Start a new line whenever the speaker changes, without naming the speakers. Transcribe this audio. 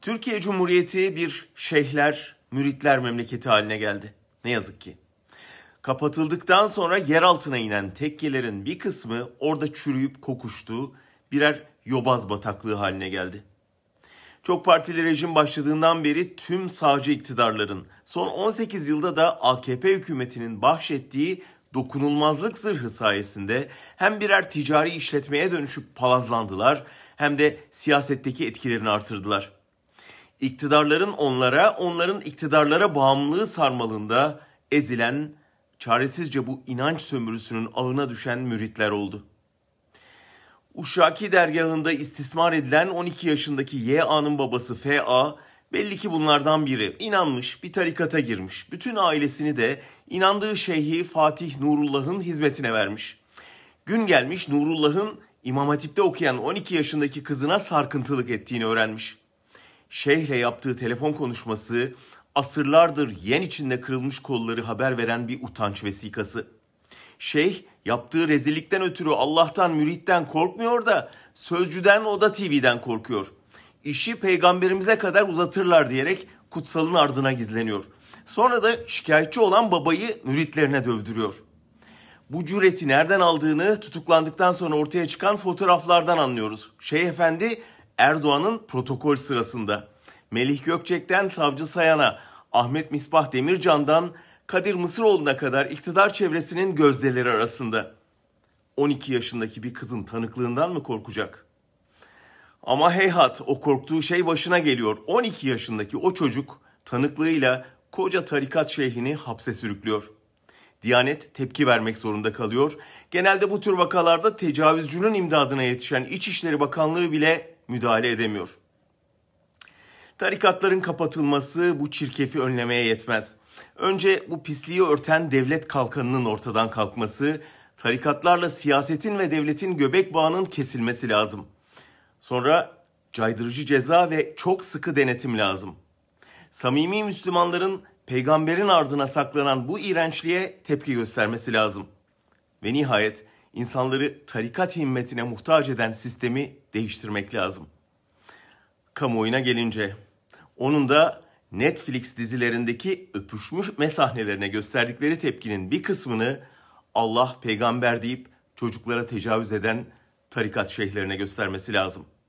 Türkiye Cumhuriyeti bir şeyhler, müritler memleketi haline geldi. Ne yazık ki. Kapatıldıktan sonra yer altına inen tekkelerin bir kısmı orada çürüyüp kokuştuğu birer yobaz bataklığı haline geldi. Çok partili rejim başladığından beri tüm sağcı iktidarların, son 18 yılda da AKP hükümetinin bahşettiği dokunulmazlık zırhı sayesinde hem birer ticari işletmeye dönüşüp palazlandılar hem de siyasetteki etkilerini artırdılar.'' iktidarların onlara, onların iktidarlara bağımlılığı sarmalında ezilen, çaresizce bu inanç sömürüsünün ağına düşen müritler oldu. Uşaki dergahında istismar edilen 12 yaşındaki YA'nın babası FA belli ki bunlardan biri. İnanmış, bir tarikata girmiş. Bütün ailesini de inandığı şeyhi Fatih Nurullah'ın hizmetine vermiş. Gün gelmiş Nurullah'ın İmam Hatip'te okuyan 12 yaşındaki kızına sarkıntılık ettiğini öğrenmiş. Şeyh'le yaptığı telefon konuşması asırlardır yen içinde kırılmış kolları haber veren bir utanç vesikası. Şeyh yaptığı rezillikten ötürü Allah'tan müritten korkmuyor da sözcüden Oda TV'den korkuyor. İşi peygamberimize kadar uzatırlar diyerek kutsalın ardına gizleniyor. Sonra da şikayetçi olan babayı müritlerine dövdürüyor. Bu cüreti nereden aldığını tutuklandıktan sonra ortaya çıkan fotoğraflardan anlıyoruz. Şeyh Efendi Erdoğan'ın protokol sırasında Melih Gökçek'ten Savcı Sayan'a, Ahmet Misbah Demircan'dan Kadir Mısıroğlu'na kadar iktidar çevresinin gözdeleri arasında. 12 yaşındaki bir kızın tanıklığından mı korkacak? Ama heyhat o korktuğu şey başına geliyor. 12 yaşındaki o çocuk tanıklığıyla koca tarikat şeyhini hapse sürüklüyor. Diyanet tepki vermek zorunda kalıyor. Genelde bu tür vakalarda tecavüzcünün imdadına yetişen İçişleri Bakanlığı bile müdahale edemiyor. Tarikatların kapatılması bu çirkefi önlemeye yetmez. Önce bu pisliği örten devlet kalkanının ortadan kalkması, tarikatlarla siyasetin ve devletin göbek bağının kesilmesi lazım. Sonra caydırıcı ceza ve çok sıkı denetim lazım. Samimi Müslümanların peygamberin ardına saklanan bu iğrençliğe tepki göstermesi lazım. Ve nihayet insanları tarikat himmetine muhtaç eden sistemi değiştirmek lazım. Kamuoyuna gelince onun da Netflix dizilerindeki öpüşmüş mesahnelerine gösterdikleri tepkinin bir kısmını Allah peygamber deyip çocuklara tecavüz eden tarikat şeyhlerine göstermesi lazım.''